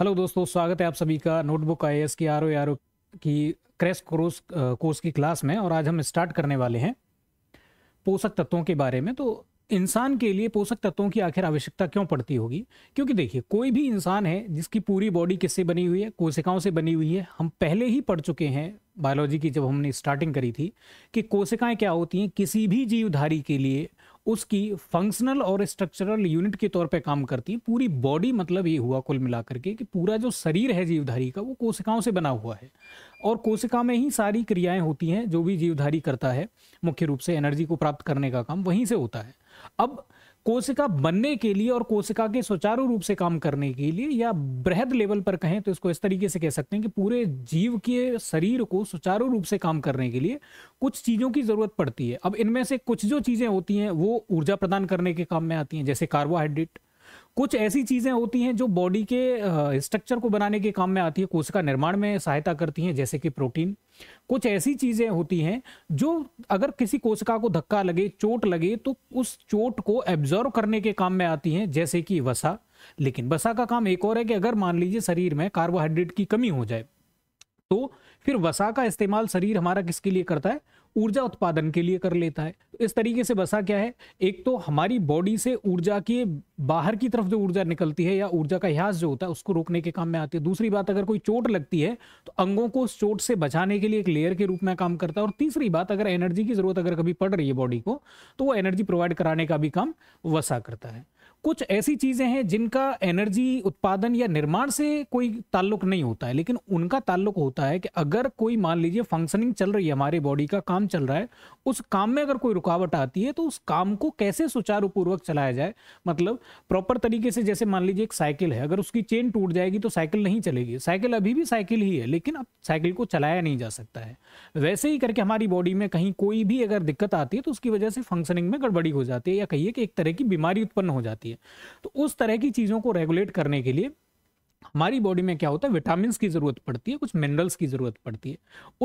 hello दोस्तों स्वागत है आप सभी का नोटबुक आई एस की आर ओ आर ओ की क्रैश कोर्स कोर्स की क्लास में और आज हम स्टार्ट करने वाले हैं पोषक तत्वों के बारे में तो इंसान के लिए पोषक तत्वों की आखिर आवश्यकता क्यों पड़ती होगी क्योंकि देखिए कोई भी इंसान है जिसकी पूरी बॉडी किससे बनी हुई है कोशिकाओं से बनी हुई है हम पहले ही पढ़ चुके हैं बायोलॉजी की जब हमने स्टार्टिंग करी थी कि कोशिकाएं क्या होती हैं किसी भी जीवधारी के लिए उसकी फंक्शनल और स्ट्रक्चरल यूनिट के तौर पे काम करती है पूरी बॉडी मतलब ये हुआ कुल मिलाकर के कि पूरा जो शरीर है जीवधारी का वो कोशिकाओं से बना हुआ है और कोशिका में ही सारी क्रियाएं होती हैं जो भी जीवधारी करता है मुख्य रूप से एनर्जी को प्राप्त करने का काम वहीं से होता है अब कोशिका बनने के लिए और कोशिका के सुचारू रूप से काम करने के लिए या बृहद लेवल पर कहें तो इसको इस तरीके से कह सकते हैं कि पूरे जीव के शरीर को सुचारू रूप से काम करने के लिए कुछ चीज़ों की ज़रूरत पड़ती है अब इनमें से कुछ जो चीज़ें होती हैं वो ऊर्जा प्रदान करने के काम में आती हैं जैसे कार्बोहाइड्रेट कुछ ऐसी चीज़ें होती हैं जो बॉडी के स्ट्रक्चर को बनाने के काम में आती है कोशिका निर्माण में सहायता करती हैं जैसे कि प्रोटीन कुछ ऐसी चीज़ें होती हैं जो अगर किसी कोशिका को धक्का लगे चोट लगे तो उस चोट को एब्जॉर्व करने के काम में आती हैं जैसे कि वसा लेकिन वसा का काम एक और है कि अगर मान लीजिए शरीर में कार्बोहाइड्रेट की कमी हो जाए तो फिर वसा का इस्तेमाल शरीर हमारा किसके लिए करता है ऊर्जा उत्पादन के लिए कर लेता है तो इस तरीके से बसा क्या है एक तो हमारी बॉडी से ऊर्जा की बाहर की तरफ जो ऊर्जा निकलती है या ऊर्जा का ह्रास जो होता है उसको रोकने के काम में आती है दूसरी बात अगर कोई चोट लगती है तो अंगों को उस चोट से बचाने के लिए एक लेयर के रूप में काम करता है और तीसरी बात अगर एनर्जी की जरूरत अगर कभी पड़ रही है बॉडी को तो वो एनर्जी प्रोवाइड कराने का भी काम वसा करता है कुछ ऐसी चीज़ें हैं जिनका एनर्जी उत्पादन या निर्माण से कोई ताल्लुक नहीं होता है लेकिन उनका ताल्लुक होता है कि अगर कोई मान लीजिए फंक्शनिंग चल रही है हमारे बॉडी का काम चल रहा है उस काम में अगर कोई रुकावट आती है तो उस काम को कैसे सुचारू पूर्वक चलाया जाए मतलब प्रॉपर तरीके से जैसे मान लीजिए एक साइकिल है अगर उसकी चेन टूट जाएगी तो साइकिल नहीं चलेगी साइकिल अभी भी साइकिल ही है लेकिन अब साइकिल को चलाया नहीं जा सकता है वैसे ही करके हमारी बॉडी में कहीं कोई भी अगर दिक्कत आती है तो उसकी वजह से फंक्शनिंग में गड़बड़ी हो जाती है या कहिए कि एक तरह की बीमारी उत्पन्न हो जाती है चाहिए तो उस तरह की चीज़ों को रेगुलेट करने के लिए हमारी बॉडी में क्या होता है विटामिन की ज़रूरत पड़ती है कुछ मिनरल्स की ज़रूरत पड़ती है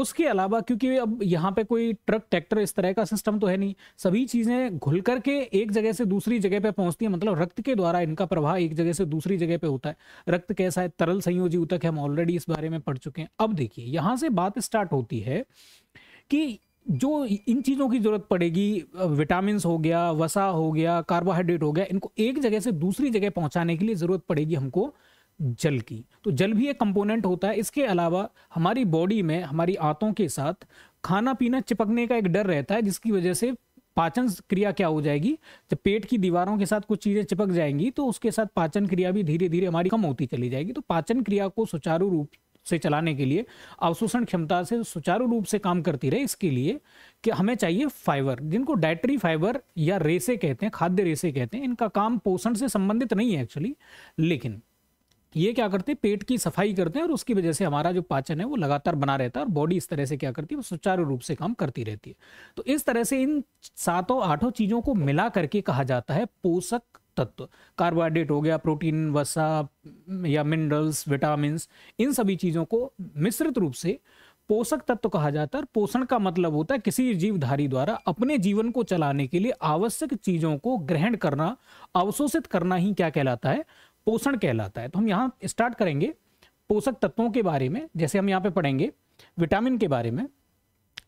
उसके अलावा क्योंकि अब यहाँ पे कोई ट्रक ट्रैक्टर इस तरह का सिस्टम तो है नहीं सभी चीज़ें घुल करके एक जगह से दूसरी जगह पे पहुँचती है मतलब रक्त के द्वारा इनका प्रवाह एक जगह से दूसरी जगह पे होता है रक्त कैसा है तरल संयोजी ऊतक है हम ऑलरेडी इस बारे में पढ़ चुके हैं अब देखिए यहाँ से बात स्टार्ट होती है कि जो इन चीज़ों की ज़रूरत पड़ेगी विटामिन हो गया वसा हो गया कार्बोहाइड्रेट हो गया इनको एक जगह से दूसरी जगह पहुंचाने के लिए ज़रूरत पड़ेगी हमको जल की तो जल भी एक कंपोनेंट होता है इसके अलावा हमारी बॉडी में हमारी आंतों के साथ खाना पीना चिपकने का एक डर रहता है जिसकी वजह से पाचन क्रिया क्या हो जाएगी जब पेट की दीवारों के साथ कुछ चीज़ें चिपक जाएंगी तो उसके साथ पाचन क्रिया भी धीरे धीरे हमारी कम होती चली जाएगी तो पाचन क्रिया को सुचारू रूप से चलाने के लिए अवशोषण क्षमता से सुचारू रूप से काम करती रहे इसके लिए कि हमें चाहिए फाइबर जिनको डाइटरी फाइबर या रेसे कहते हैं खाद्य रेसे कहते हैं इनका काम पोषण से संबंधित नहीं है एक्चुअली लेकिन ये क्या करते हैं पेट की सफाई करते हैं और उसकी वजह से हमारा जो पाचन है वो लगातार बना रहता है और बॉडी इस तरह से क्या करती है वो सुचारू रूप से काम करती रहती है तो इस तरह से इन सातों आठों चीज़ों को मिला करके कहा जाता है पोषक तत्व कार्बोहाइड्रेट हो गया प्रोटीन वसा या मिनरल्स विटामिन इन सभी चीज़ों को मिश्रित रूप से पोषक तत्व कहा जाता है पोषण का मतलब होता है किसी जीवधारी द्वारा अपने जीवन को चलाने के लिए आवश्यक चीजों को ग्रहण करना अवशोषित करना ही क्या कहलाता है पोषण कहलाता है तो हम यहाँ स्टार्ट करेंगे पोषक तत्वों के बारे में जैसे हम यहाँ पे पढ़ेंगे विटामिन के बारे में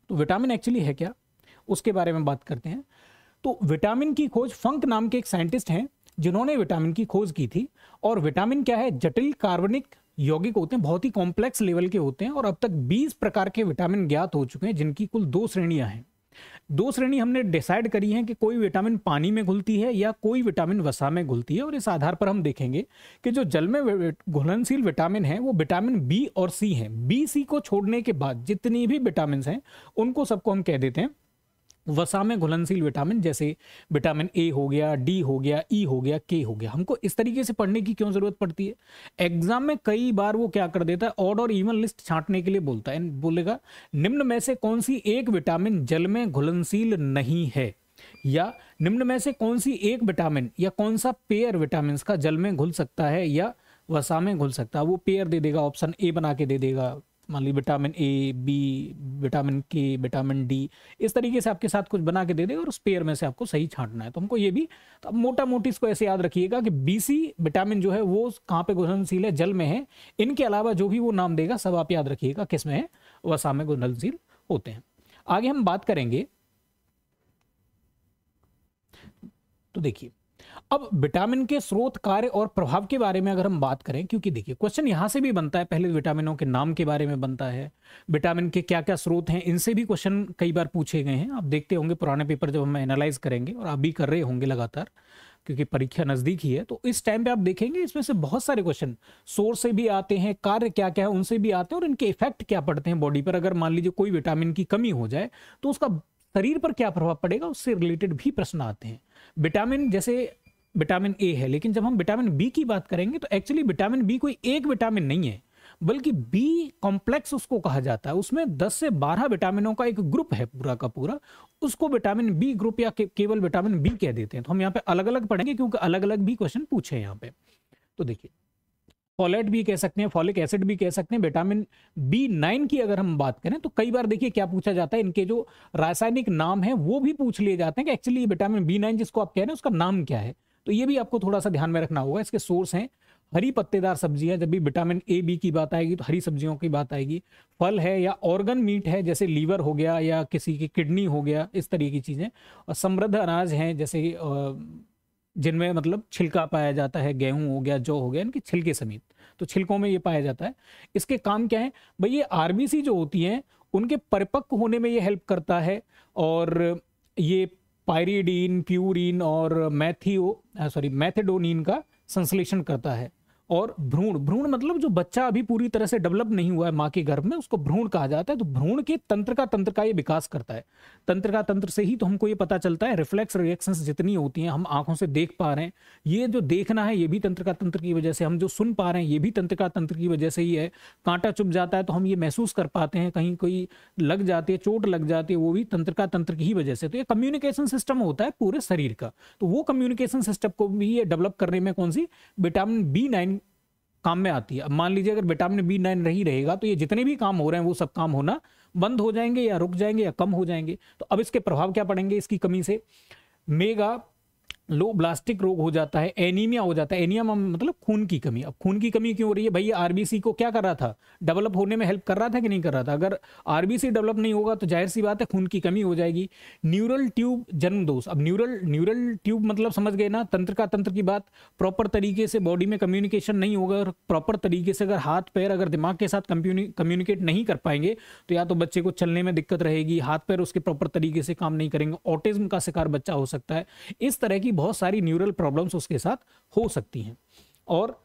तो विटामिन एक्चुअली है क्या उसके बारे में बात करते हैं तो विटामिन की खोज फंक नाम के एक साइंटिस्ट हैं जिन्होंने विटामिन की खोज की थी और विटामिन क्या है जटिल कार्बनिक यौगिक होते हैं बहुत ही कॉम्प्लेक्स लेवल के होते हैं और अब तक 20 प्रकार के विटामिन ज्ञात हो चुके हैं जिनकी कुल दो श्रेणियां हैं दो श्रेणी हमने डिसाइड करी है कि कोई विटामिन पानी में घुलती है या कोई विटामिन वसा में घुलती है और इस आधार पर हम देखेंगे कि जो जल में घुलनशील विटामिन है वो विटामिन बी और सी है बी सी को छोड़ने के बाद जितनी भी विटामिन हैं उनको सबको हम कह देते हैं वसा में घुलनशील विटामिन जैसे विटामिन ए हो गया डी हो गया ई e हो गया के हो गया हमको इस तरीके से पढ़ने की क्यों ज़रूरत पड़ती है एग्जाम में कई बार वो क्या कर देता है ऑड और इवन लिस्ट छांटने के लिए बोलता है बोलेगा निम्न में से कौन सी एक विटामिन जल में घुलनशील नहीं है या निम्न में से कौन सी एक विटामिन या कौन सा पेयर विटामिन का जल में घुल सकता है या वसा में घुल सकता है वो पेयर दे देगा ऑप्शन ए बना के दे देगा मान ली vitamin A B vitamin K vitamin D इस तरीके से आपके साथ कुछ बना के दे देगा और उस पेयर में से आपको सही छांटना है तो हमको ये भी तो अब मोटा मोटी इसको ऐसे याद रखिएगा कि बीसी विटामिन जो है वो कहाँ पे घुलनशील है जल में है इनके अलावा जो भी वो नाम देगा सब आप याद रखिएगा किस में है वसा में घुलनशील होते हैं आगे हम बात करेंगे तो देखिए अब विटामिन के स्रोत कार्य और प्रभाव के बारे में अगर हम बात करें क्योंकि देखिए क्वेश्चन यहाँ से भी बनता है पहले विटामिनों के नाम के बारे में बनता है विटामिन के क्या क्या स्रोत हैं इनसे भी क्वेश्चन कई बार पूछे गए हैं आप देखते होंगे पुराने पेपर जब हम एनालाइज करेंगे और आप भी कर रहे होंगे लगातार क्योंकि परीक्षा नज़दीक ही है तो इस टाइम पे आप देखेंगे इसमें से बहुत सारे क्वेश्चन सोर्स से भी आते हैं कार्य क्या क्या है उनसे भी आते हैं और इनके इफेक्ट क्या पड़ते हैं बॉडी पर अगर मान लीजिए कोई विटामिन की कमी हो जाए तो उसका शरीर पर क्या प्रभाव पड़ेगा उससे रिलेटेड भी प्रश्न आते हैं विटामिन जैसे विटामिन ए है लेकिन जब हम विटामिन बी की बात करेंगे तो एक्चुअली विटामिन बी कोई एक विटामिन नहीं है बल्कि बी कॉम्प्लेक्स उसको कहा जाता है उसमें 10 से 12 विटामिनों का एक ग्रुप है पूरा का पूरा उसको विटामिन बी ग्रुप या के, केवल विटामिन बी कह देते हैं तो हम यहाँ पे अलग अलग पढ़ेंगे क्योंकि अलग अलग भी क्वेश्चन पूछे यहाँ पे तो देखिए फॉलेट भी कह सकते हैं फॉलिक एसिड भी कह सकते हैं विटामिन बी नाइन की अगर हम बात करें तो कई बार देखिए क्या पूछा जाता है इनके जो रासायनिक नाम है वो भी पूछ लिए जाते हैं कि एक्चुअली विटामिन बी नाइन जिसको आप कह रहे हैं उसका नाम क्या है तो ये भी आपको थोड़ा सा ध्यान में रखना होगा इसके सोर्स हैं हरी पत्तेदार सब्जियां जब भी विटामिन ए बी की बात आएगी तो हरी सब्जियों की बात आएगी फल है या ऑर्गन मीट है जैसे लीवर हो गया या किसी की किडनी हो गया इस तरह की चीज़ें और समृद्ध अनाज हैं जैसे जिनमें मतलब छिलका पाया जाता है गेहूं हो गया जौ हो गया इनके छिलके समेत तो छिलकों में ये पाया जाता है इसके काम क्या है भाई ये आरबीसी जो होती हैं उनके परिपक्व होने में ये हेल्प करता है और ये पायरीडीन प्यूरिन और मैथियो सॉरी मैथेडोनिन का संश्लेषण करता है और भ्रूण भ्रूण मतलब जो बच्चा अभी पूरी तरह से डेवलप नहीं हुआ है माँ के गर्भ में उसको भ्रूण कहा जाता है तो भ्रूण के तंत्र का तंत्र का ये विकास करता है तंत्र का तंत्र से ही तो हमको ये पता चलता है रिफ्लेक्स रिएक्शंस जितनी होती हैं हम आंखों से देख पा रहे हैं ये जो देखना है ये भी तंत्र का तंत्र की वजह से हम जो सुन पा रहे हैं ये भी तंत्र का तंत्र की वजह से ही है कांटा चुप जाता है तो हम ये महसूस कर पाते हैं कहीं कोई लग जाती है चोट लग जाती है वो भी तंत्र का तंत्र की ही वजह से तो ये कम्युनिकेशन सिस्टम होता है पूरे शरीर का तो वो कम्युनिकेशन सिस्टम को भी ये डेवलप करने में कौन सी विटामिन बी नाइन काम में आती है अब मान लीजिए अगर विटामिन बी नाइन नहीं रहेगा तो ये जितने भी काम हो रहे हैं वो सब काम होना बंद हो जाएंगे या रुक जाएंगे या कम हो जाएंगे तो अब इसके प्रभाव क्या पड़ेंगे इसकी कमी से मेगा ब्लास्टिक रोग हो जाता है एनीमिया हो जाता है एनीमिया मतलब खून की कमी अब खून की कमी क्यों हो रही है भाई आरबीसी को क्या कर रहा था डेवलप होने में हेल्प कर रहा था कि नहीं कर रहा था अगर आरबीसी डेवलप नहीं होगा तो जाहिर सी बात है खून की कमी हो जाएगी न्यूरल ट्यूब जन्म दोष अब न्यूरल न्यूरल ट्यूब मतलब समझ गए ना तंत्र का तंत्र की बात प्रॉपर तरीके से बॉडी में कम्युनिकेशन नहीं होगा और प्रॉपर तरीके से अगर हाथ पैर अगर दिमाग के साथ कम्युनिकेट नहीं कर पाएंगे तो या तो बच्चे को चलने में दिक्कत रहेगी हाथ पैर उसके प्रॉपर तरीके से काम नहीं करेंगे ऑटिज्म का शिकार बच्चा हो सकता है इस तरह की बहुत सारी न्यूरल प्रॉब्लम्स उसके साथ हो सकती हैं और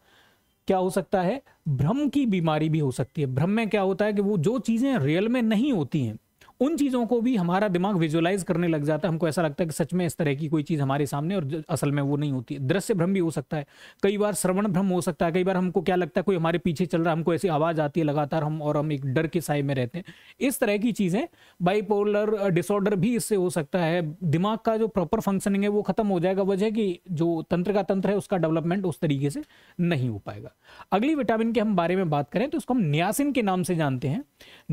क्या हो सकता है भ्रम की बीमारी भी हो सकती है भ्रम में क्या होता है कि वो जो चीज़ें रियल में नहीं होती हैं उन चीज़ों को भी हमारा दिमाग विजुअलाइज करने लग जाता है हमको ऐसा लगता है कि सच में इस तरह की कोई चीज़ हमारे सामने और असल में वो नहीं होती है दृश्य भ्रम भी हो सकता है कई बार श्रवण भ्रम हो सकता है कई बार हमको क्या लगता है कोई हमारे पीछे चल रहा है हमको ऐसी आवाज़ आती है लगातार हम और हम एक डर के साय में रहते हैं इस तरह की चीज़ें बाईपोलर डिसऑर्डर भी इससे हो सकता है दिमाग का जो प्रॉपर फंक्शनिंग है वो खत्म हो जाएगा वजह कि जो तंत्र का तंत्र है उसका डेवलपमेंट उस तरीके से नहीं हो पाएगा अगली विटामिन के हम बारे में बात करें तो उसको हम न्यासिन के नाम से जानते हैं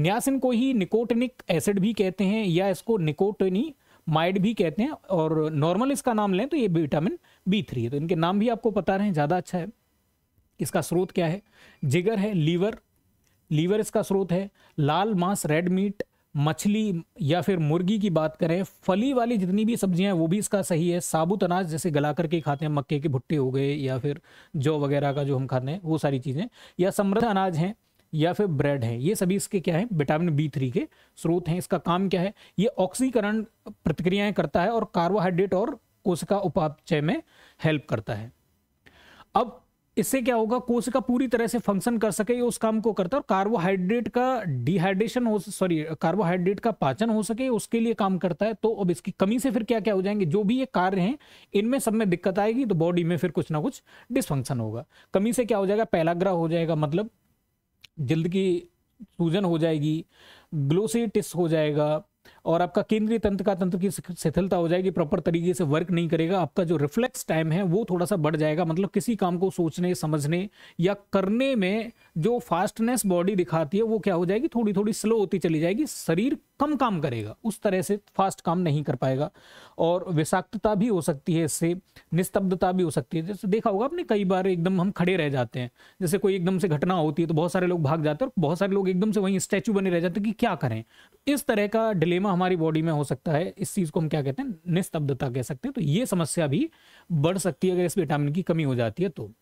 न्यासिन को ही निकोटनिक एसिड माइड भी कहते हैं या इसको निकोटनी माइड भी कहते हैं और नॉर्मल इसका नाम लें तो ये विटामिन बी थ्री है तो इनके नाम भी आपको पता रहे ज़्यादा अच्छा है इसका स्रोत क्या है जिगर है लीवर लीवर इसका स्रोत है लाल मांस रेड मीट मछली या फिर मुर्गी की बात करें फली वाली जितनी भी सब्जियां हैं वो भी इसका सही है साबुत अनाज जैसे गला करके खाते हैं मक्के के भुट्टे हो गए या फिर जौ वगैरह का जो हम खाते हैं वो सारी चीज़ें या समृद्ध अनाज हैं या फिर ब्रेड है ये सभी इसके क्या है विटामिन बी थ्री के स्रोत हैं इसका काम क्या है ये ऑक्सीकरण प्रतिक्रियाएं करता है और कार्बोहाइड्रेट और कोशिका उपापचय में हेल्प करता है अब इससे क्या होगा कोशिका पूरी तरह से फंक्शन कर सके उस काम को करता है और कार्बोहाइड्रेट का डिहाइड्रेशन हो सॉरी कार्बोहाइड्रेट का पाचन हो सके उसके लिए काम करता है तो अब इसकी कमी से फिर क्या क्या हो जाएंगे जो भी ये कार्य हैं इनमें सब में दिक्कत आएगी तो बॉडी में फिर कुछ ना कुछ डिसफंक्शन होगा कमी से क्या हो जाएगा पैलाग्रह हो जाएगा मतलब जल्द की सूजन हो जाएगी ग्लोसिटिस हो जाएगा और आपका केंद्रीय तंत्र का तंत्र की शिथिलता हो जाएगी प्रॉपर तरीके से वर्क नहीं करेगा आपका जो रिफ्लेक्स टाइम है वो थोड़ा सा बढ़ जाएगा मतलब किसी काम को सोचने समझने या करने में जो फास्टनेस बॉडी दिखाती है वो क्या हो जाएगी थोड़ी थोड़ी स्लो होती चली जाएगी शरीर कम काम करेगा उस तरह से फास्ट काम नहीं कर पाएगा और विषाक्तता भी हो सकती है इससे निस्तब्धता भी हो सकती है जैसे देखा होगा आपने कई बार एकदम हम खड़े रह जाते हैं जैसे कोई एकदम से घटना होती है तो बहुत सारे लोग भाग जाते हैं और बहुत सारे लोग एकदम से वहीं स्टैचू बने रह जाते हैं कि क्या करें इस तरह का डिलेमा हमारी बॉडी में हो सकता है इस चीज़ को हम क्या कहते हैं निस्तब्धता कह सकते हैं तो ये समस्या भी बढ़ सकती है अगर इस विटामिन की कमी हो जाती है तो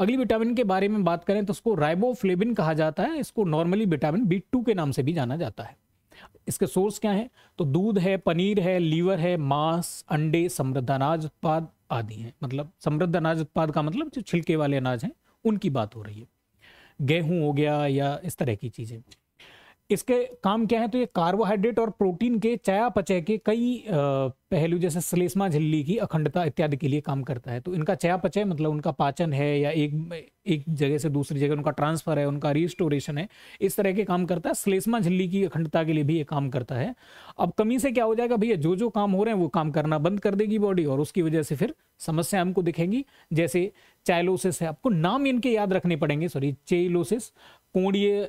अगली विटामिन के बारे में बात करें तो उसको राइबोफ्लेबिन कहा जाता है इसको नॉर्मली विटामिन बी टू के नाम से भी जाना जाता है इसके सोर्स क्या हैं तो दूध है पनीर है लीवर है मांस अंडे समृद्ध अनाज उत्पाद आदि हैं मतलब समृद्ध अनाज उत्पाद का मतलब जो छिलके वाले अनाज हैं उनकी बात हो रही है गेहूं हो गया या इस तरह की चीज़ें इसके काम क्या है तो ये कार्बोहाइड्रेट और प्रोटीन के चयापचय के कई पहलू जैसे सलेसमा झिल्ली की अखंडता इत्यादि के लिए काम करता है तो इनका चयापचय मतलब उनका पाचन है या एक एक जगह से दूसरी जगह उनका ट्रांसफर है उनका रिस्टोरेशन है इस तरह के काम करता है सलेसमा झिल्ली की अखंडता के लिए भी ये काम करता है अब कमी से क्या हो जाएगा भैया जो जो काम हो रहे हैं वो काम करना बंद कर देगी बॉडी और उसकी वजह से फिर समस्या हमको दिखेंगी जैसे चाइलोसिस है आपको नाम इनके याद रखने पड़ेंगे सॉरी चेलोसिस कोणीय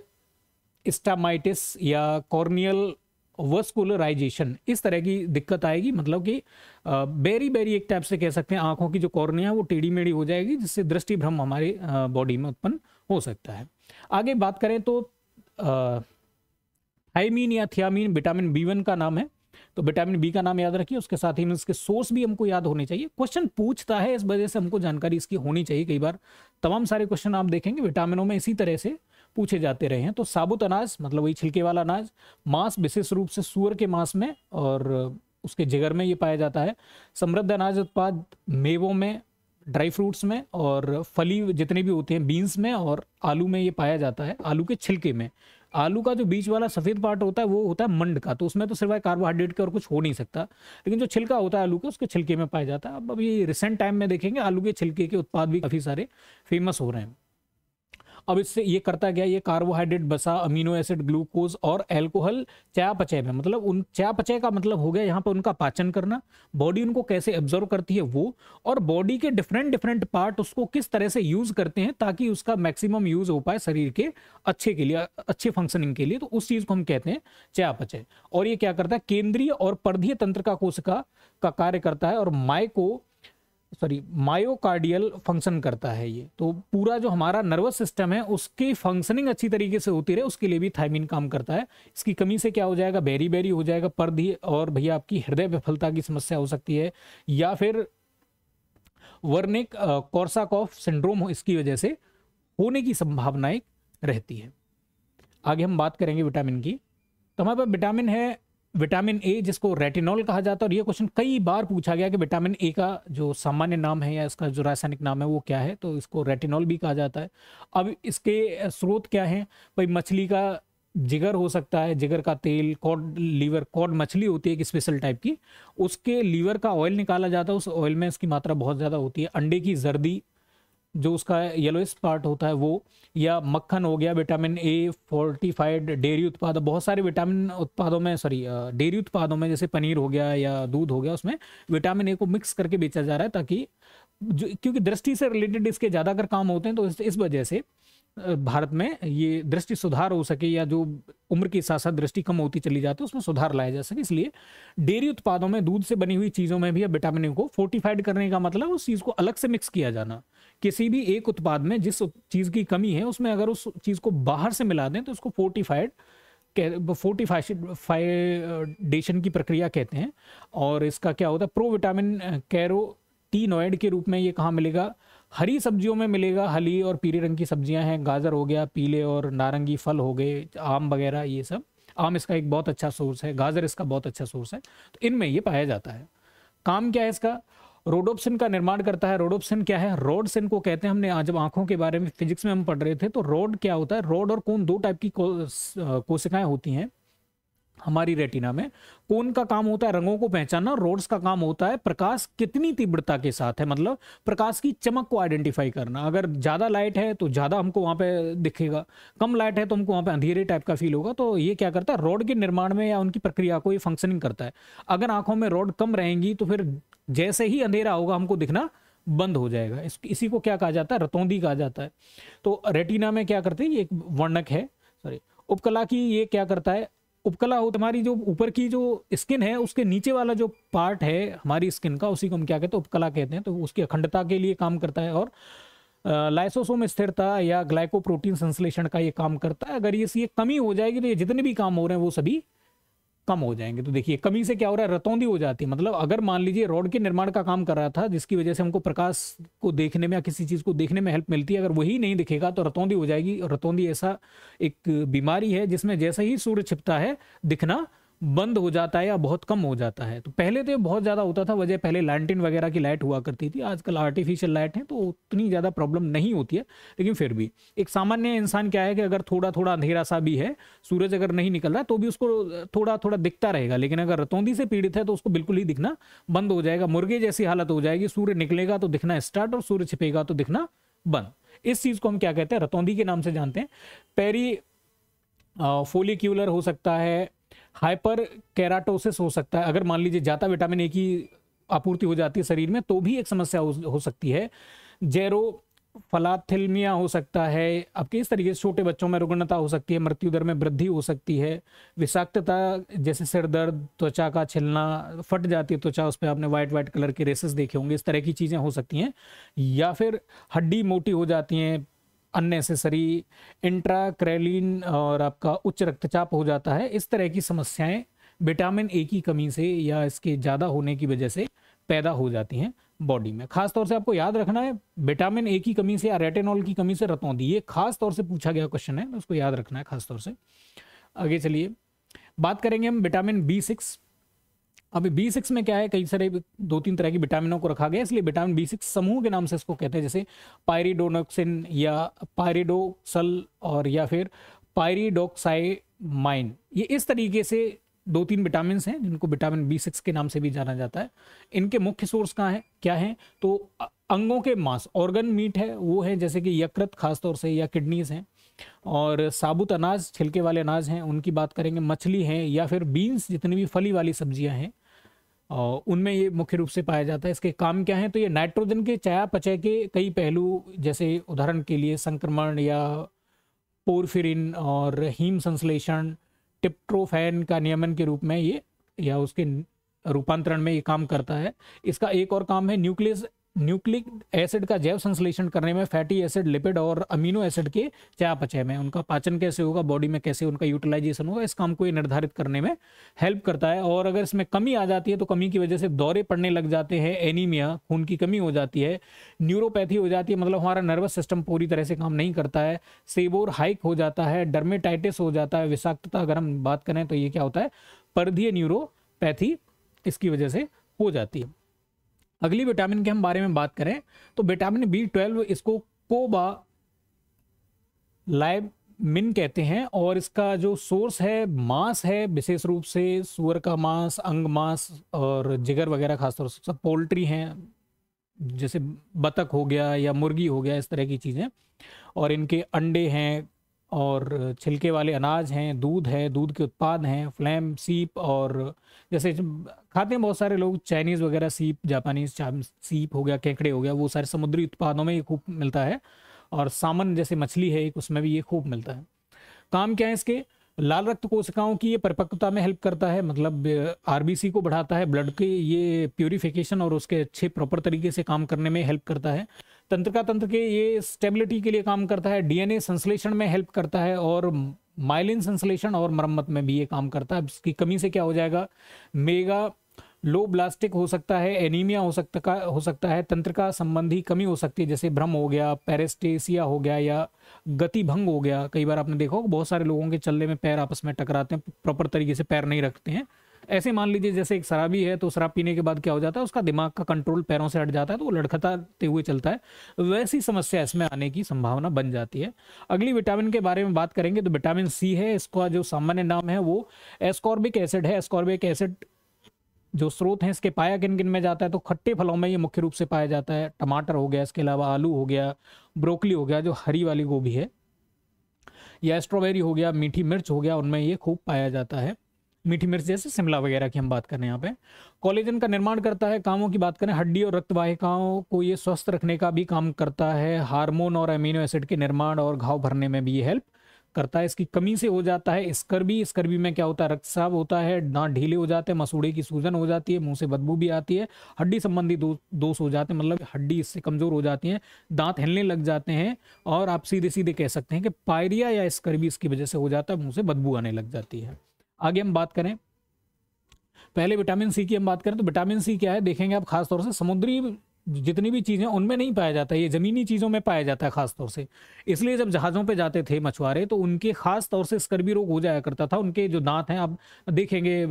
स्टामाइटिस या कॉर्नियल वस्कुलराइजेशन इस तरह की दिक्कत आएगी मतलब कि बेरी बेरी एक टाइप से कह सकते हैं आंखों की जो कॉर्निया है वो टेढ़ी मेढ़ी हो जाएगी जिससे दृष्टि भ्रम हमारे बॉडी में उत्पन्न हो सकता है आगे बात करें तो थाइमीन या थियामीन विटामिन बी वन का नाम है तो विटामिन बी का नाम याद रखिए उसके साथ ही इसके सोर्स भी हमको याद होने चाहिए क्वेश्चन पूछता है इस वजह से हमको जानकारी इसकी होनी चाहिए कई बार तमाम सारे क्वेश्चन आप देखेंगे विटामिनों में इसी तरह से पूछे जाते रहे हैं तो साबुत अनाज मतलब वही छिलके वाला अनाज मांस विशेष रूप से सूअर के मांस में और उसके जिगर में ये पाया जाता है समृद्ध अनाज उत्पाद मेवों में ड्राई फ्रूट्स में और फली जितने भी होते हैं बीन्स में और आलू में ये पाया जाता है आलू के छिलके में आलू का जो बीच वाला सफ़ेद पार्ट होता है वो होता है मंड का तो उसमें तो सिर्फ कार्बोहाइड्रेट का और कुछ हो नहीं सकता लेकिन जो छिलका होता है आलू का उसके छिलके में पाया जाता है अब अभी रिसेंट टाइम में देखेंगे आलू के छिलके के उत्पाद भी काफ़ी सारे फेमस हो रहे हैं अब इससे ये करता गया ये कार्बोहाइड्रेट बसा अमीनो एसिड ग्लूकोज और एल्कोहल चयापचय में मतलब उन चयापचय का मतलब हो गया यहाँ पर उनका पाचन करना बॉडी उनको कैसे एब्जॉर्व करती है वो और बॉडी के डिफरेंट डिफरेंट पार्ट उसको किस तरह से यूज करते हैं ताकि उसका मैक्सिमम यूज हो पाए शरीर के अच्छे के लिए अच्छे फंक्शनिंग के लिए तो उस चीज को हम कहते हैं चयापचय और ये क्या करता है केंद्रीय और पर्धीय तंत्र का कोशिका का कार्य करता है और माइको सॉरी मायोकार्डियल फंक्शन करता है ये तो पूरा जो हमारा नर्वस सिस्टम है उसकी फंक्शनिंग अच्छी तरीके से होती रहे उसके लिए भी थायमिन काम करता है इसकी कमी से क्या हो जाएगा बेरी बेरी हो जाएगा पर्द ही और भैया आपकी हृदय विफलता की समस्या हो सकती है या फिर वर्निक कॉर्साकॉफ सिंड्रोम हो इसकी वजह से होने की संभावनाएं रहती है आगे हम बात करेंगे विटामिन की तो हमारे पास विटामिन है विटामिन ए जिसको रेटिनॉल कहा जाता है और ये क्वेश्चन कई बार पूछा गया कि विटामिन ए का जो सामान्य नाम है या इसका जो रासायनिक नाम है वो क्या है तो इसको रेटिनॉल भी कहा जाता है अब इसके स्रोत क्या हैं भाई मछली का जिगर हो सकता है जिगर का तेल कॉड लीवर कॉड मछली होती है एक स्पेशल टाइप की उसके लीवर का ऑयल निकाला जाता है उस ऑयल में इसकी मात्रा बहुत ज़्यादा होती है अंडे की जर्दी जो उसका येलोइस पार्ट होता है वो या मक्खन हो गया विटामिन ए फोर्टिफाइड डेयरी उत्पाद बहुत सारे विटामिन उत्पादों में सॉरी डेयरी उत्पादों में जैसे पनीर हो गया या दूध हो गया उसमें विटामिन ए को मिक्स करके बेचा जा रहा है ताकि जो क्योंकि दृष्टि से रिलेटेड इसके ज़्यादा अगर काम होते हैं तो इस, इस वजह से भारत में ये दृष्टि सुधार हो सके या जो उम्र के साथ साथ दृष्टि कम होती चली जाती है उसमें सुधार लाया जा सके इसलिए डेयरी उत्पादों में दूध से बनी हुई चीज़ों में भी विटामिन को फोर्टिफाइड करने का मतलब उस चीज़ को अलग से मिक्स किया जाना किसी भी एक उत्पाद में जिस चीज़ की कमी है उसमें अगर उस चीज़ को बाहर से मिला दें तो उसको फोर्टिफाइड फोर्टिफाइडेशन की प्रक्रिया कहते हैं और इसका क्या होता है प्रो विटामिन कैरोटीनोइड के रूप में ये कहाँ मिलेगा हरी सब्जियों में मिलेगा हली और पीले रंग की सब्जियां हैं गाजर हो गया पीले और नारंगी फल हो गए आम वगैरह ये सब आम इसका एक बहुत अच्छा सोर्स है गाजर इसका बहुत अच्छा सोर्स है तो इनमें ये पाया जाता है काम क्या है इसका रोडोप्सिन का निर्माण करता है रोडोप्सिन क्या है रोडसिन को कहते हैं हमने आज जब आंखों के बारे में फिजिक्स में हम पढ़ रहे थे तो रोड क्या होता है रोड और कौन दो टाइप की कोशिकाएं होती हैं हमारी रेटिना में कोन का काम होता है रंगों को पहचानना रोड्स का काम होता है प्रकाश कितनी तीव्रता के साथ है मतलब प्रकाश की चमक को आइडेंटिफाई करना अगर ज़्यादा लाइट है तो ज़्यादा हमको वहाँ पे दिखेगा कम लाइट है तो हमको वहाँ पे अंधेरे टाइप का फील होगा तो ये क्या करता है रोड के निर्माण में या उनकी प्रक्रिया को ये फंक्शनिंग करता है अगर आंखों में रोड कम रहेंगी तो फिर जैसे ही अंधेरा होगा हमको दिखना बंद हो जाएगा इस, इसी को क्या कहा जाता है रतौंदी कहा जाता है तो रेटिना में क्या करते हैं ये एक वर्णक है सॉरी उपकला की ये क्या करता है उपकला तो हमारी जो ऊपर की जो स्किन है उसके नीचे वाला जो पार्ट है हमारी स्किन का उसी को हम क्या कहते हैं उपकला कहते हैं तो उसकी अखंडता के लिए काम करता है और लाइसोसोम स्थिरता या ग्लाइकोप्रोटीन संश्लेषण का ये काम करता है अगर ये कमी हो जाएगी तो ये जितने भी काम हो रहे हैं वो सभी कम हो जाएंगे तो देखिए कमी से क्या हो रहा है रतौंदी हो जाती है मतलब अगर मान लीजिए रोड के निर्माण का काम कर रहा था जिसकी वजह से हमको प्रकाश को देखने में या किसी चीज़ को देखने में हेल्प मिलती है अगर वही नहीं दिखेगा तो रतौंदी हो जाएगी रतौंदी ऐसा एक बीमारी है जिसमें जैसे ही सूर्य छिपता है दिखना बंद हो जाता है या बहुत कम हो जाता है तो पहले तो ये बहुत ज़्यादा होता था वजह पहले लैंटिन वगैरह की लाइट हुआ करती थी आजकल आर्टिफिशियल लाइट है तो उतनी ज़्यादा प्रॉब्लम नहीं होती है लेकिन फिर भी एक सामान्य इंसान क्या है कि अगर थोड़ा थोड़ा अंधेरा सा भी है सूरज अगर नहीं निकल रहा तो भी उसको थोड़ा थोड़ा दिखता रहेगा लेकिन अगर रतौंदी से पीड़ित है तो उसको बिल्कुल ही दिखना बंद हो जाएगा मुर्गे जैसी हालत हो जाएगी सूर्य निकलेगा तो दिखना स्टार्ट और सूर्य छिपेगा तो दिखना बंद इस चीज़ को हम क्या कहते हैं रतौंदी के नाम से जानते हैं पेरी फोलिक्यूलर हो सकता है हाइपर कैराटोसिस हो सकता है अगर मान लीजिए ज्यादा विटामिन ए की आपूर्ति हो जाती है शरीर में तो भी एक समस्या हो, हो सकती है जेरो फलाथिलमिया हो सकता है अब किस तरीके से छोटे बच्चों में रुग्णता हो सकती है मृत्यु दर में वृद्धि हो सकती है विषाक्तता जैसे सिर दर्द त्वचा का छिलना फट जाती है त्वचा उस पर आपने वाइट वाइट कलर के रेसेस देखे होंगे इस तरह की चीज़ें हो सकती हैं या फिर हड्डी मोटी हो जाती हैं अननेसेसरी इंट्राक्रेलिन uh, और आपका उच्च रक्तचाप हो जाता है इस तरह की समस्याएं विटामिन ए की कमी से या इसके ज़्यादा होने की वजह से पैदा हो जाती हैं बॉडी में खासतौर से आपको याद रखना है विटामिन ए की कमी से या रेटेनॉल की कमी से रतौंधी ये खासतौर से पूछा गया क्वेश्चन है उसको याद रखना है खासतौर से आगे चलिए बात करेंगे हम विटामिन बी सिक्स अभी बी सिक्स में क्या है कई सारे दो तीन तरह की विटामिनों को रखा गया इसलिए विटामिन बी सिक्स समूह के नाम से इसको कहते हैं जैसे पायरिडोनोक्सिन या पायरिडोसल और या फिर पायरिडोक्साइमाइन ये इस तरीके से दो तीन विटामिन हैं जिनको विटामिन बी सिक्स के नाम से भी जाना जाता है इनके मुख्य सोर्स कहाँ है क्या है तो अंगों के मांस ऑर्गन मीट है वो है जैसे कि यकृत खासतौर से या किडनीज हैं और साबुत अनाज छिलके वाले अनाज हैं उनकी बात करेंगे मछली हैं या फिर बीन्स जितनी भी फली वाली सब्जियां हैं उनमें ये मुख्य रूप से पाया जाता है इसके काम क्या है तो ये नाइट्रोजन के चयापचय के कई पहलू जैसे उदाहरण के लिए संक्रमण या पोरफिरिन और हीम संश्लेषण टिप्ट्रोफैन का नियमन के रूप में ये या उसके रूपांतरण में ये काम करता है इसका एक और काम है न्यूक्लियस न्यूक्लिक एसिड का जैव संश्लेषण करने में फैटी एसिड लिपिड और अमीनो एसिड के चयापचय में उनका पाचन कैसे होगा बॉडी में कैसे उनका यूटिलाइजेशन होगा इस काम को ये निर्धारित करने में हेल्प करता है और अगर इसमें कमी आ जाती है तो कमी की वजह से दौरे पड़ने लग जाते हैं एनीमिया खून की कमी हो जाती है न्यूरोपैथी हो जाती है मतलब हमारा नर्वस सिस्टम पूरी तरह से काम नहीं करता है सेबोर हाइक हो जाता है डर्मेटाइटिस हो जाता है विषाक्तता अगर हम बात करें तो ये क्या होता है परधीय न्यूरोपैथी इसकी वजह से हो जाती है अगली विटामिन के हम बारे में बात करें तो विटामिन बी ट्वेल्व इसको कोबा लाइव मिन कहते हैं और इसका जो सोर्स है मांस है विशेष रूप से सुअर का मांस अंग मांस और जिगर वगैरह खासतौर से सब पोल्ट्री हैं जैसे बतख हो गया या मुर्गी हो गया इस तरह की चीज़ें और इनके अंडे हैं और छिलके वाले अनाज हैं दूध है दूध के उत्पाद हैं फ्लैम सीप और जैसे खाते हैं बहुत सारे लोग चाइनीज़ वगैरह सीप जापानीज सीप हो गया केकड़े हो गया वो सारे समुद्री उत्पादों में ये खूब मिलता है और सामन जैसे मछली है एक उसमें भी ये खूब मिलता है काम क्या है इसके लाल रक्त कोशिकाओं की ये परिपक्वता में हेल्प करता है मतलब आरबीसी को बढ़ाता है ब्लड के ये प्योरीफिकेशन और उसके अच्छे प्रॉपर तरीके से काम करने में हेल्प करता है तंत्रिका तंत्र के ये स्टेबिलिटी के लिए काम करता है डीएनए संश्लेषण में हेल्प करता है और माइलिन संश्लेषण और मरम्मत में भी ये काम करता है इसकी कमी से क्या हो जाएगा मेगा लो ब्लास्टिक हो सकता है एनीमिया हो सकता हो सकता है तंत्र का संबंधी कमी हो सकती है जैसे भ्रम हो गया पैरेस्टेसिया हो गया या गति भंग हो गया कई बार आपने देखा बहुत सारे लोगों के चलने में पैर आपस में टकराते हैं प्रॉपर तरीके से पैर नहीं रखते हैं ऐसे मान लीजिए जैसे एक शराबी है तो शराब पीने के बाद क्या हो जाता है उसका दिमाग का कंट्रोल पैरों से हट जाता है तो वो लड़खताते हुए चलता है वैसी समस्या इसमें आने की संभावना बन जाती है अगली विटामिन के बारे में बात करेंगे तो विटामिन सी है इसका जो सामान्य नाम है वो एस्कॉर्बिक एसिड है एस्कॉर्बिक एसिड जो स्रोत हैं इसके पाया किन किन में जाता है तो खट्टे फलों में ये मुख्य रूप से पाया जाता है टमाटर हो गया इसके अलावा आलू हो गया ब्रोकली हो गया जो हरी वाली गोभी है या स्ट्रॉबेरी हो गया मीठी मिर्च हो गया उनमें ये खूब पाया जाता है मीठी मिर्च जैसे शिमला वगैरह की हम बात करें यहाँ पे कॉलेजन का निर्माण करता है कामों की बात करें हड्डी और रक्तवाहिकाओं को ये स्वस्थ रखने का भी काम करता है हार्मोन और अमीनो एसिड के निर्माण और घाव भरने में भी ये हेल्प करता है इसकी कमी से हो जाता है स्कर्बी स्कर्बी में क्या होता है रक्तसाव होता है दांत ढीले हो जाते हैं मसूड़े की सूजन हो जाती है मुंह से बदबू भी आती है हड्डी संबंधी दो, दोष हो जाते हैं मतलब हड्डी इससे कमजोर हो जाती है दांत हिलने लग जाते हैं और आप सीधे सीधे कह सकते हैं कि पायरिया या स्कर्बी इसकी वजह से हो जाता है मुंह से बदबू आने लग जाती है आगे हम बात करें पहले विटामिन सी की हम बात करें तो विटामिन सी क्या है देखेंगे आप खासतौर से समुद्री जितनी भी चीज़ें उनमें नहीं पाया जाता ये ज़मीनी चीज़ों में पाया जाता है खासतौर से इसलिए जब जहाज़ों पे जाते थे मछुआरे तो उनके ख़ास तौर से स्कर्बी रोग हो जाया करता था उनके जो दांत हैं आप देखेंगे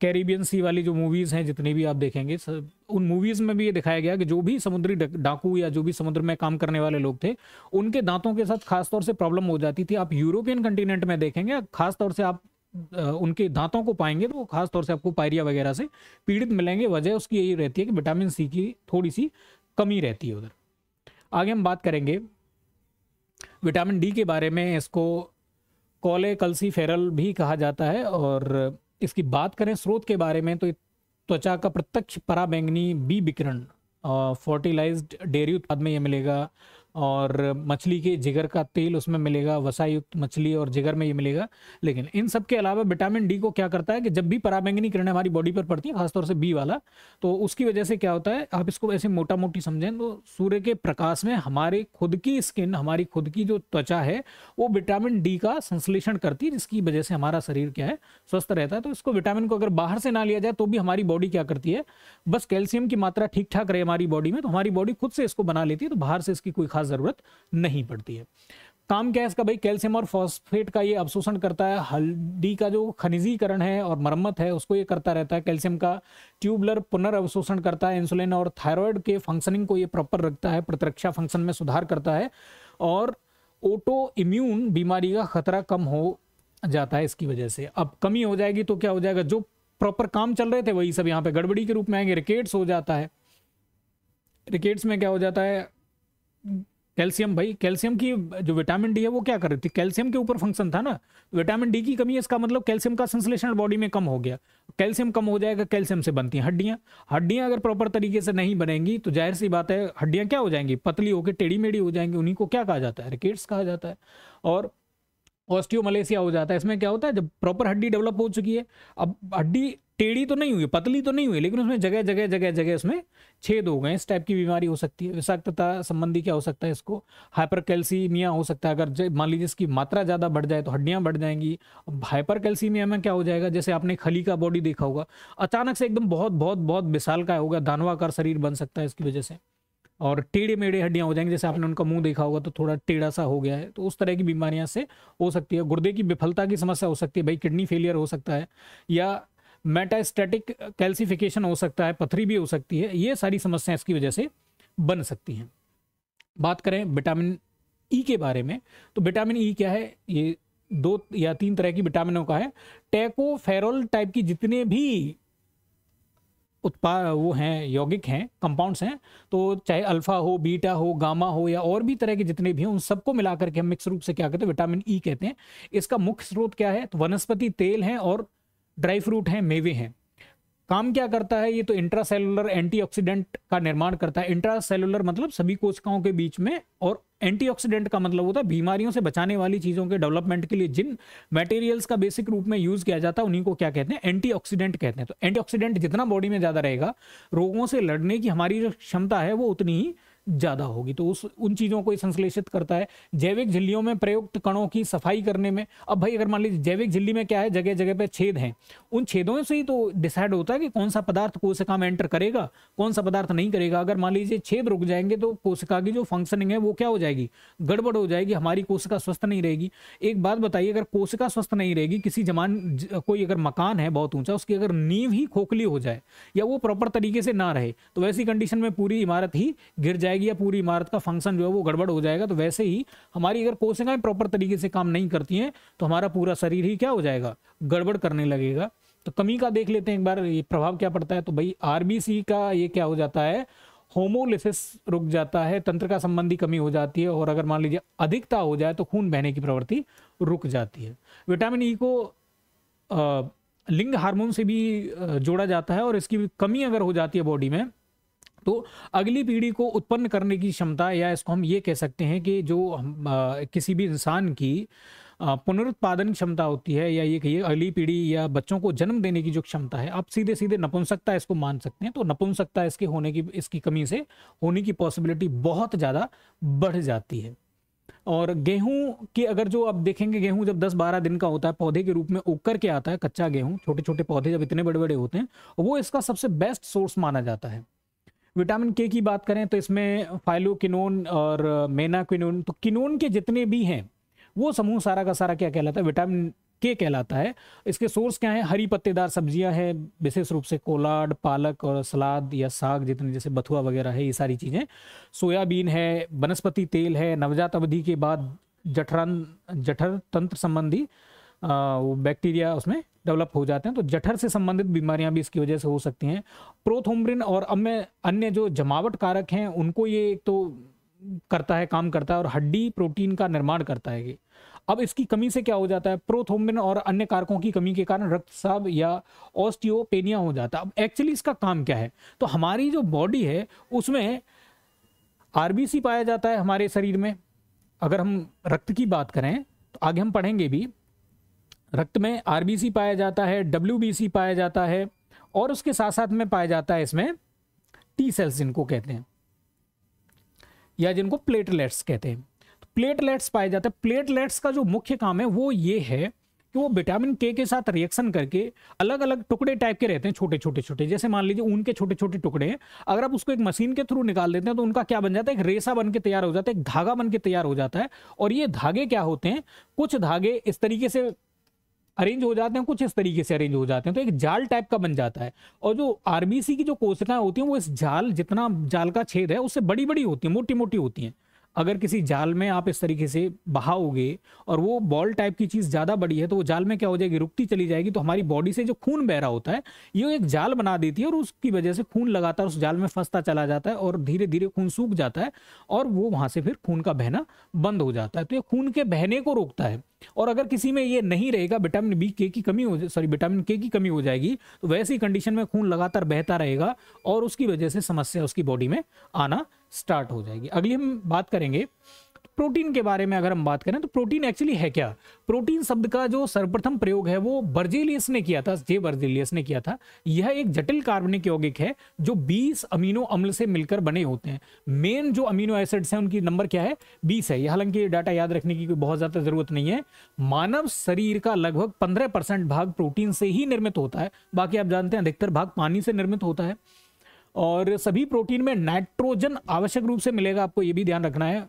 कैरिबियन सी वाली जो मूवीज़ हैं जितनी भी आप देखेंगे उन मूवीज़ में भी ये दिखाया गया कि जो भी समुद्री डाकू या जो भी समुद्र में काम करने वाले लोग थे उनके दांतों के साथ खासतौर से प्रॉब्लम हो जाती थी आप यूरोपियन कंटिनेंट में देखेंगे खासतौर से आप उनके दांतों को पाएंगे तो खास तौर से आपको पायरिया वगैरह से पीड़ित मिलेंगे वजह उसकी यही रहती है कि विटामिन सी की थोड़ी सी कमी रहती है उधर आगे हम बात करेंगे विटामिन डी के बारे में इसको कॉले कलसी फेरल भी कहा जाता है और इसकी बात करें स्रोत के बारे में तो त्वचा का प्रत्यक्ष पराबैंगनी बी विकिरण फर्टिलाइज्ड डेयरी उत्पाद में यह मिलेगा और मछली के जिगर का तेल उसमें मिलेगा वसायुक्त मछली और जिगर में ये मिलेगा लेकिन इन सब के अलावा विटामिन डी को क्या करता है कि जब भी पराबैंगनी किरणें हमारी बॉडी पर पड़ती हैं खासतौर से बी वाला तो उसकी वजह से क्या होता है आप इसको ऐसे मोटा मोटी समझें तो सूर्य के प्रकाश में हमारे खुद की स्किन हमारी खुद की जो त्वचा है वो विटामिन डी का संश्लेषण करती है जिसकी वजह से हमारा शरीर क्या है स्वस्थ रहता है तो इसको विटामिन को अगर बाहर से ना लिया जाए तो भी हमारी बॉडी क्या करती है बस कैल्शियम की मात्रा ठीक ठाक रहे हमारी बॉडी में तो हमारी बॉडी खुद से इसको बना लेती है तो बाहर से इसकी कोई खास ज़रूरत नहीं पड़ती है काम क्या है इसका भाई कैल्शियम और फॉस्फेट का ये अवशोषण करता है हल्दी का जो खनिजीकरण है और मरम्मत है उसको ये करता रहता है कैल्शियम का ट्यूबलर पुनर्वशोषण करता है इंसुलिन और थायराइड के फंक्शनिंग को ये प्रॉपर रखता है प्रतिरक्षा फंक्शन में सुधार करता है और ऑटो इम्यून बीमारी का खतरा कम हो जाता है इसकी वजह से अब कमी हो जाएगी तो क्या हो जाएगा जो प्रॉपर काम चल रहे थे वही सब यहाँ पे गड़बड़ी के रूप में आएंगे रिकेट्स हो जाता है रिकेट्स में क्या हो जाता है कैल्शियम भाई कैल्शियम की जो विटामिन डी है वो क्या कर रही थी कैल्शियम के ऊपर फंक्शन था ना तो विटामिन डी की कमी है इसका मतलब कैल्शियम का संश्लेषण बॉडी में कम हो गया कैल्शियम कम हो जाएगा कैल्शियम से बनती हैं हड्डियाँ हड्डियाँ अगर प्रॉपर तरीके से नहीं बनेंगी तो जाहिर सी बात है हड्डियाँ क्या हो जाएंगी पतली होकर टेढ़ी मेढ़ी हो जाएंगी उन्हीं को क्या कहा जाता है रिकेट्स कहा जाता है और ऑस्टियोमलेसिया हो जाता है इसमें क्या होता है जब प्रॉपर हड्डी डेवलप हो चुकी है अब हड्डी टेढ़ी तो नहीं हुई पतली तो नहीं हुई लेकिन उसमें जगह जगह जगह जगह उसमें छेद हो गए इस टाइप की बीमारी हो सकती है विषाक्तता संबंधी क्या हो सकता है इसको हाइपर कैल्सीमिया हो सकता है अगर मान लीजिए इसकी मात्रा ज़्यादा बढ़ जाए तो हड्डियाँ बढ़ जाएंगी अब हाइपर कैल्सीमिया में क्या हो जाएगा जैसे आपने खली का बॉडी देखा होगा अचानक से एकदम बहुत बहुत बहुत विशाल का होगा कर शरीर बन सकता है इसकी वजह से और टेढ़े मेढ़े हड्डियाँ हो जाएंगी जैसे आपने उनका मुंह देखा होगा तो थोड़ा टेढ़ा सा हो गया है तो उस तरह की बीमारियाँ से हो सकती है गुर्दे की विफलता की समस्या हो सकती है भाई किडनी फेलियर हो सकता है या मेटास्टेटिक कैल्सिफिकेशन हो सकता है पथरी भी हो सकती है ये सारी समस्याएं इसकी वजह से बन सकती हैं बात करें विटामिन ई e के बारे में तो विटामिन ई e क्या है ये दो या तीन तरह की विटामिनों का है टेकोफेरोल टाइप की जितने भी उत्पाद वो हैं यौगिक हैं कंपाउंड्स हैं तो चाहे अल्फा हो बीटा हो गामा हो या और भी तरह के जितने भी हैं उन सबको मिला करके हम मिक्स रूप से क्या कहते हैं विटामिन ई e कहते हैं इसका मुख्य स्रोत क्या है तो वनस्पति तेल हैं और ड्राई फ्रूट हैं मेवे हैं काम क्या करता है ये तो इंट्रासेलुलर एंटीऑक्सीडेंट का निर्माण करता है इंट्रासेलुलर मतलब सभी कोशिकाओं के बीच में और एंटीऑक्सीडेंट का मतलब होता है बीमारियों से बचाने वाली चीज़ों के डेवलपमेंट के लिए जिन मटेरियल्स का बेसिक रूप में यूज़ किया जाता है उन्हीं को क्या कहते हैं एंटीऑक्सीडेंट कहते हैं तो एंटीऑक्सीडेंट जितना बॉडी में ज़्यादा रहेगा रोगों से लड़ने की हमारी जो क्षमता है वो उतनी ही ज़्यादा होगी तो उस उन चीज़ों को संश्लेषित करता है जैविक झिल्लियों में प्रयुक्त कणों की सफाई करने में अब भाई अगर मान लीजिए जैविक झिल्ली में क्या है जगह जगह पे छेद हैं उन छेदों से ही तो डिसाइड होता है कि कौन सा पदार्थ कोशिका में एंटर करेगा कौन सा पदार्थ नहीं करेगा अगर मान लीजिए छेद रुक जाएंगे तो कोशिका की जो फंक्शनिंग है वो क्या हो जाएगी गड़बड़ हो जाएगी हमारी कोशिका स्वस्थ नहीं रहेगी एक बात बताइए अगर कोशिका स्वस्थ नहीं रहेगी किसी जमान कोई अगर मकान है बहुत ऊंचा उसकी अगर नींव ही खोखली हो जाए या वो प्रॉपर तरीके से ना रहे तो वैसी कंडीशन में पूरी इमारत ही गिर जाएगी जाएगी या पूरी इमारत का फंक्शन जो है वो गड़बड़ हो जाएगा तो वैसे ही हमारी अगर कोशिकाएं प्रॉपर तरीके से काम नहीं करती हैं तो हमारा पूरा शरीर ही क्या हो जाएगा गड़बड़ करने लगेगा तो कमी का देख लेते हैं एक बार ये प्रभाव क्या पड़ता है तो भाई आरबीसी का ये क्या हो जाता है होमोलिसिस रुक जाता है तंत्र का संबंधी कमी हो जाती है और अगर मान लीजिए अधिकता हो जाए तो खून बहने की प्रवृत्ति रुक जाती है विटामिन ई e को लिंग हार्मोन से भी जोड़ा जाता है और इसकी कमी अगर हो जाती है बॉडी में तो अगली पीढ़ी को उत्पन्न करने की क्षमता या इसको हम ये कह सकते हैं कि जो हम आ, किसी भी इंसान की पुनरुत्पादन क्षमता होती है या ये कहिए अगली पीढ़ी या बच्चों को जन्म देने की जो क्षमता है आप सीधे सीधे नपुंसकता इसको मान सकते हैं तो नपुंसकता इसके होने की इसकी कमी से होने की पॉसिबिलिटी बहुत ज़्यादा बढ़ जाती है और गेहूं की अगर जो आप देखेंगे गेहूं जब 10-12 दिन का होता है पौधे के रूप में उग करके आता है कच्चा गेहूं छोटे छोटे पौधे जब इतने बड़े बड़े होते हैं वो इसका सबसे बेस्ट सोर्स माना जाता है विटामिन के की बात करें तो इसमें फाइलोकिनोन और मेनाक्विनोन तो किनोन के जितने भी हैं वो समूह सारा का सारा क्या कहलाता है विटामिन के कहलाता है इसके सोर्स क्या है हरी पत्तेदार सब्जियां हैं विशेष रूप से कोलाड पालक और सलाद या साग जितने जैसे बथुआ वगैरह है ये सारी चीज़ें सोयाबीन है वनस्पति तेल है नवजात अवधि के बाद जठरन जठर तंत्र संबंधी वो बैक्टीरिया उसमें डेवलप हो जाते हैं तो जठर से संबंधित बीमारियां भी इसकी वजह से हो सकती हैं प्रोथोम्ब्रिन और अन्य अन्य जो जमावट कारक हैं उनको ये एक तो करता है काम करता है और हड्डी प्रोटीन का निर्माण करता है ये अब इसकी कमी से क्या हो जाता है प्रोथोम्बिन और अन्य कारकों की कमी के कारण साब या ऑस्टियोपेनिया हो जाता है अब एक्चुअली इसका काम क्या है तो हमारी जो बॉडी है उसमें आरबीसी पाया जाता है हमारे शरीर में अगर हम रक्त की बात करें तो आगे हम पढ़ेंगे भी रक्त में आरबीसी पाया जाता है डब्ल्यूबीसी पाया जाता है और उसके साथ साथ में पाया जाता है इसमें टी सेल्स जिनको कहते हैं या जिनको प्लेटलेट्स कहते हैं तो प्लेटलेट्स पाए जाते हैं प्लेटलेट्स का जो मुख्य काम है वो ये है कि वो विटामिन के के साथ रिएक्शन करके अलग अलग टुकड़े टाइप के रहते हैं छोटे छोटे छोटे जैसे मान लीजिए ऊन के छोटे छोटे टुकड़े हैं अगर आप उसको एक मशीन के थ्रू निकाल देते हैं तो उनका क्या बन जाता है एक रेसा बन के तैयार हो जाता है एक धागा बन के तैयार हो जाता है और ये धागे क्या होते हैं कुछ धागे इस तरीके से अरेंज हो जाते हैं कुछ इस तरीके से अरेंज हो जाते हैं तो एक जाल टाइप का बन जाता है और जो आरबीसी की जो कोशिकाएं होती हैं वो इस जाल जितना जाल का छेद है उससे बड़ी बड़ी होती हैं मोटी मोटी होती हैं अगर किसी जाल में आप इस तरीके से बहाओगे और वो बॉल टाइप की चीज़ ज़्यादा बड़ी है तो वो जाल में क्या हो जाएगी रुकती चली जाएगी तो हमारी बॉडी से जो खून बह रहा होता है ये एक जाल बना देती है और उसकी वजह से खून लगातार उस जाल में फंसता चला जाता है और धीरे धीरे खून सूख जाता है और वो वहाँ से फिर खून का बहना बंद हो जाता है तो ये खून के बहने को रोकता है और अगर किसी में ये नहीं रहेगा विटामिन बी के की कमी हो सॉरी विटामिन के की कमी हो जाएगी तो वैसी कंडीशन में खून लगातार बहता रहेगा और उसकी वजह से समस्या उसकी बॉडी में आना स्टार्ट हो जाएगी अगली हम बात करेंगे प्रोटीन के बारे में अगर हम बात करें तो प्रोटीन एक्चुअली है क्या प्रोटीन शब्द का जो सर्वप्रथम प्रयोग है वो बर्जेलियस ने किया था जे बर्जेलियस ने किया था यह एक जटिल कार्बनिक यौगिक है जो 20 अमीनो अम्ल से मिलकर बने होते हैं मेन जो अमीनो एसिड्स हैं उनकी नंबर क्या है 20 है हालांकि डाटा याद रखने की कोई बहुत ज़्यादा जरूरत नहीं है मानव शरीर का लगभग पंद्रह भाग प्रोटीन से ही निर्मित होता है बाकी आप जानते हैं अधिकतर भाग पानी से निर्मित होता है और सभी प्रोटीन में नाइट्रोजन आवश्यक रूप से मिलेगा आपको ये भी ध्यान रखना है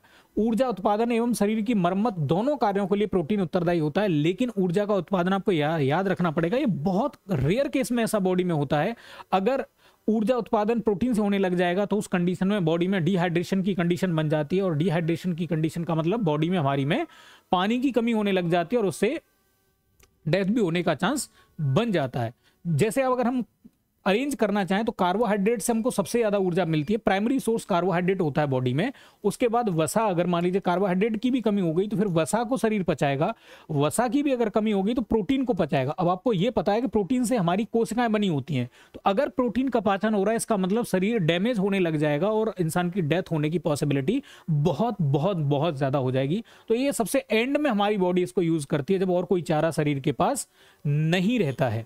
ऊर्जा उत्पादन एवं शरीर की मरम्मत दोनों कार्यों के लिए प्रोटीन उत्तरदायी होता है लेकिन ऊर्जा का उत्पादन आपको या, याद रखना पड़ेगा ये बहुत रेयर केस में ऐसा बॉडी में होता है अगर ऊर्जा उत्पादन प्रोटीन से होने लग जाएगा तो उस कंडीशन में बॉडी में डिहाइड्रेशन की कंडीशन बन जाती है और डिहाइड्रेशन की कंडीशन का मतलब बॉडी में हमारी में पानी की कमी होने लग जाती है और उससे डेथ भी होने का चांस बन जाता है जैसे अब अगर हम अरेंज करना चाहें तो कार्बोहाइड्रेट से हमको सबसे ज़्यादा ऊर्जा मिलती है प्राइमरी सोर्स कार्बोहाइड्रेट होता है बॉडी में उसके बाद वसा अगर मान लीजिए कार्बोहाइड्रेट की भी कमी हो गई तो फिर वसा को शरीर पचाएगा वसा की भी अगर कमी होगी तो प्रोटीन को पचाएगा अब आपको ये पता है कि प्रोटीन से हमारी कोशिकाएं बनी होती हैं तो अगर प्रोटीन का पाचन हो रहा है इसका मतलब शरीर डैमेज होने लग जाएगा और इंसान की डेथ होने की पॉसिबिलिटी बहुत बहुत बहुत ज़्यादा हो जाएगी तो ये सबसे एंड में हमारी बॉडी इसको यूज़ करती है जब और कोई चारा शरीर के पास नहीं रहता है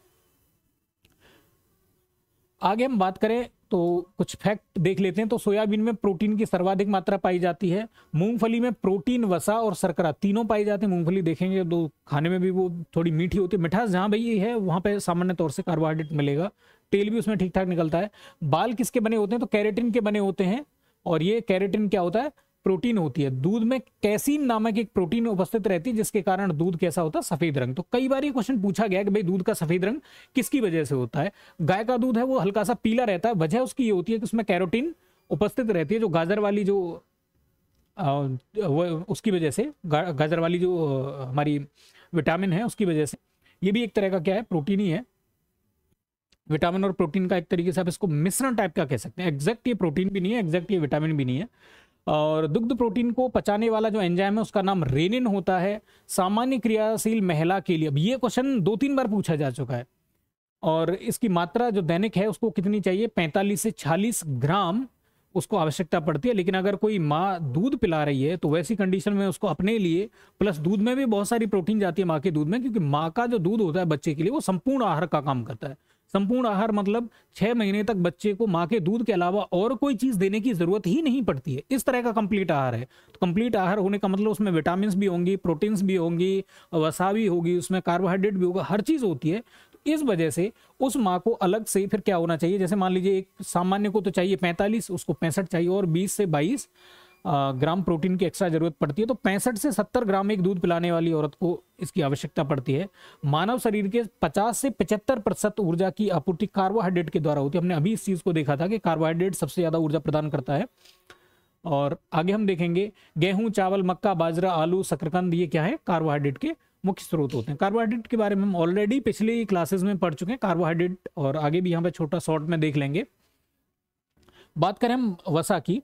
आगे हम बात करें तो कुछ फैक्ट देख लेते हैं तो सोयाबीन में प्रोटीन की सर्वाधिक मात्रा पाई जाती है मूंगफली में प्रोटीन वसा और शर्करा तीनों पाई जाते हैं मूंगफली देखेंगे तो खाने में भी वो थोड़ी मीठी होती है मिठास जहाँ भाई है वहाँ पे सामान्य तौर से कार्बोहाइड्रेट मिलेगा तेल भी उसमें ठीक ठाक निकलता है बाल किसके बने होते हैं तो कैरेटिन के बने होते हैं और ये कैरेटिन क्या होता है प्रोटीन होती है दूध में कैसीन नामक एक प्रोटीन उपस्थित रहती है जिसके कारण दूध कैसा होता है सफेद रंग तो कई बार ये क्वेश्चन पूछा गया कि भाई दूध का सफेद रंग किसकी वजह से होता है गाय का दूध है वो हल्का सा पीला रहता है वजह उसकी ये होती है कि उसमें कैरोटीन उपस्थित रहती है जो गाजर वाली जो आ, उसकी वजह से गाजर वाली जो हमारी विटामिन है उसकी वजह से ये भी एक तरह का क्या है प्रोटीन ही है विटामिन और प्रोटीन का एक तरीके से आप इसको मिश्रण टाइप का कह सकते हैं एग्जैक्ट ये प्रोटीन भी नहीं है एग्जैक्ट ये विटामिन भी नहीं है और दुग्ध प्रोटीन को पचाने वाला जो एंजाइम है उसका नाम रेनिन होता है सामान्य क्रियाशील महिला के लिए अब ये क्वेश्चन दो तीन बार पूछा जा चुका है और इसकी मात्रा जो दैनिक है उसको कितनी चाहिए 45 से 40 ग्राम उसको आवश्यकता पड़ती है लेकिन अगर कोई माँ दूध पिला रही है तो वैसी कंडीशन में उसको अपने लिए प्लस दूध में भी बहुत सारी प्रोटीन जाती है माँ के दूध में क्योंकि माँ का जो दूध होता है बच्चे के लिए वो संपूर्ण आहार का काम करता है संपूर्ण आहार मतलब छह महीने तक बच्चे को माँ के दूध के अलावा और कोई चीज देने की जरूरत ही नहीं पड़ती है इस तरह का कंप्लीट आहार है तो कंप्लीट आहार होने का मतलब उसमें विटामिन भी होंगी प्रोटीन्स भी होंगी वसा भी होगी उसमें कार्बोहाइड्रेट भी होगा हर चीज होती है तो इस वजह से उस माँ को अलग से फिर क्या होना चाहिए जैसे मान लीजिए एक सामान्य को तो चाहिए पैंतालीस उसको पैंसठ चाहिए और बीस से बाईस ग्राम प्रोटीन की एक्स्ट्रा जरूरत पड़ती है तो पैंसठ से सत्तर ग्राम एक दूध पिलाने वाली औरत को इसकी आवश्यकता पड़ती है मानव शरीर के पचास से पचहत्तर प्रतिशत ऊर्जा की आपूर्ति कार्बोहाइड्रेट के द्वारा होती है हमने अभी इस चीज़ को देखा था कि कार्बोहाइड्रेट सबसे ज़्यादा ऊर्जा प्रदान करता है और आगे हम देखेंगे गेहूं चावल मक्का बाजरा आलू शकरकंद ये क्या है कार्बोहाइड्रेट के मुख्य स्रोत होते हैं कार्बोहाइड्रेट के बारे में हम ऑलरेडी पिछले क्लासेस में पढ़ चुके हैं कार्बोहाइड्रेट और आगे भी यहाँ पे छोटा शॉर्ट में देख लेंगे बात करें हम वसा की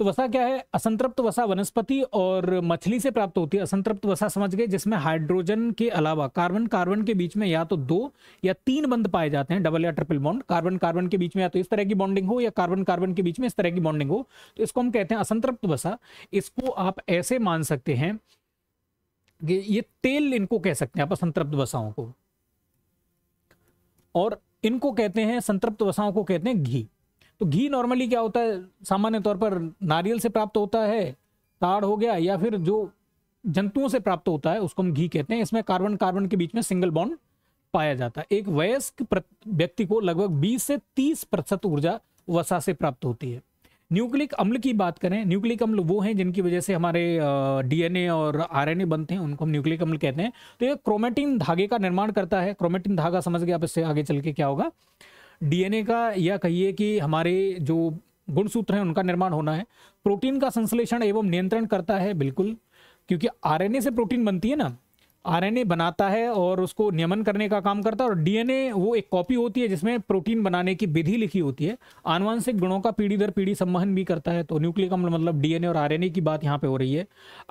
तो वसा क्या है असंतृप्त वसा वनस्पति और मछली से प्राप्त होती है असंतृप्त वसा समझ गए जिसमें हाइड्रोजन के अलावा कार्बन कार्बन के बीच में या तो दो या तीन बंद पाए जाते हैं डबल या ट्रिपल बॉन्ड कार्बन कार्बन के बीच में या तो इस तरह की बॉन्डिंग हो या कार्बन कार्बन के बीच में इस तरह की बॉन्डिंग हो तो इसको हम कहते हैं असंतृप्त वसा इसको आप ऐसे मान सकते हैं कि ये तेल इनको कह सकते हैं आप असंतृप्त वसाओं को और इनको कहते हैं संतृप्त वसाओं को कहते हैं घी तो घी नॉर्मली क्या होता है सामान्य तौर पर नारियल से प्राप्त होता है ताड़ हो गया या फिर जो जंतुओं से प्राप्त होता है उसको हम घी कहते हैं इसमें कार्बन कार्बन के बीच में सिंगल बॉन्ड पाया जाता है एक वयस्क व्यक्ति को लगभग 20 से 30 प्रतिशत ऊर्जा वसा से प्राप्त होती है न्यूक्लिक अम्ल की बात करें न्यूक्लिक अम्ल वो हैं जिनकी वजह से हमारे डीएनए और आरएनए बनते हैं उनको हम न्यूक्लिक अम्ल कहते हैं तो ये क्रोमेटिन धागे का निर्माण करता है क्रोमेटिन धागा समझ गए आप इससे आगे चल के क्या होगा डीएनए का या कहिए कि हमारे जो गुणसूत्र हैं उनका निर्माण होना है प्रोटीन का संश्लेषण एवं नियंत्रण करता है बिल्कुल क्योंकि आरएनए से प्रोटीन बनती है ना आरएनए बनाता है और उसको नियमन करने का काम करता है और डीएनए वो एक कॉपी होती है जिसमें प्रोटीन बनाने की विधि लिखी होती है आनुवंशिक गुणों का पीढ़ी दर पीढ़ी संवहन भी करता है तो न्यूक्लिक अम्ल मतलब डीएनए और आरएनए की बात यहाँ पे हो रही है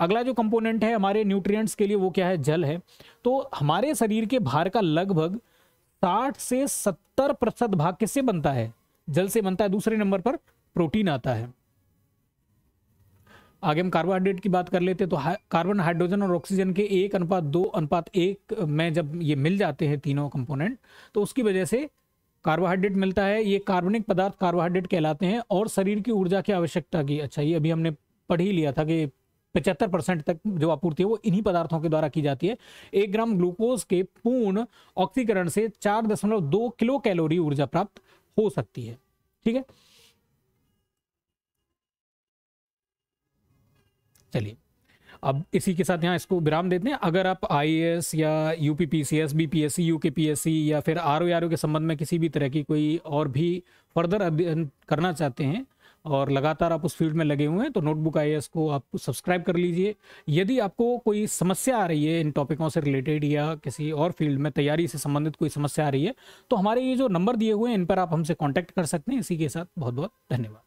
अगला जो कंपोनेंट है हमारे न्यूट्रिएंट्स के लिए वो क्या है जल है तो हमारे शरीर के भार का लगभग साठ से सत्तर प्रतिशत भाग किससे बनता है जल से बनता है दूसरे नंबर पर प्रोटीन आता है आगे हम कार्बोहाइड्रेट की बात कर लेते हैं तो कार्बन हाइड्रोजन और ऑक्सीजन के एक अनुपात दो अनुपात एक में जब ये मिल जाते हैं तीनों कंपोनेंट तो उसकी वजह से कार्बोहाइड्रेट मिलता है ये कार्बनिक पदार्थ कार्बोहाइड्रेट कहलाते हैं और शरीर की ऊर्जा की आवश्यकता की अच्छा ये अभी हमने पढ़ ही लिया था कि पचहत्तर परसेंट तक जो आपूर्ति है वो इन्हीं पदार्थों के द्वारा की जाती है एक ग्राम ग्लूकोज के पूर्ण ऑक्सीकरण से चार दशमलव दो किलो कैलोरी ऊर्जा प्राप्त हो सकती है ठीक है चलिए अब इसी के साथ यहाँ इसको विराम देते हैं अगर आप आई या U P P C S B P S C U K P S C या फिर आर ओ आर ओ के संबंध में किसी भी तरह की कोई और भी फर्दर अध्ययन करना चाहते हैं और लगातार आप उस फील्ड में लगे हुए हैं तो नोटबुक आई को आप सब्सक्राइब कर लीजिए यदि आपको कोई समस्या आ रही है इन टॉपिकों से रिलेटेड या किसी और फील्ड में तैयारी से संबंधित कोई समस्या आ रही है तो हमारे ये जो नंबर दिए हुए हैं इन पर आप हमसे कॉन्टैक्ट कर सकते हैं इसी के साथ बहुत बहुत धन्यवाद